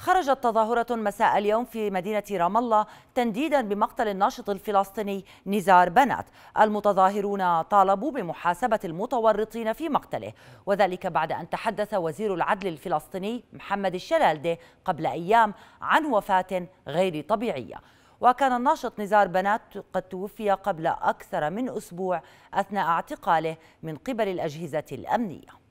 خرجت تظاهرة مساء اليوم في مدينة رام الله تنديدا بمقتل الناشط الفلسطيني نزار بنات المتظاهرون طالبوا بمحاسبة المتورطين في مقتله وذلك بعد أن تحدث وزير العدل الفلسطيني محمد الشلالدي قبل أيام عن وفاة غير طبيعية وكان الناشط نزار بنات قد توفي قبل أكثر من أسبوع أثناء اعتقاله من قبل الأجهزة الأمنية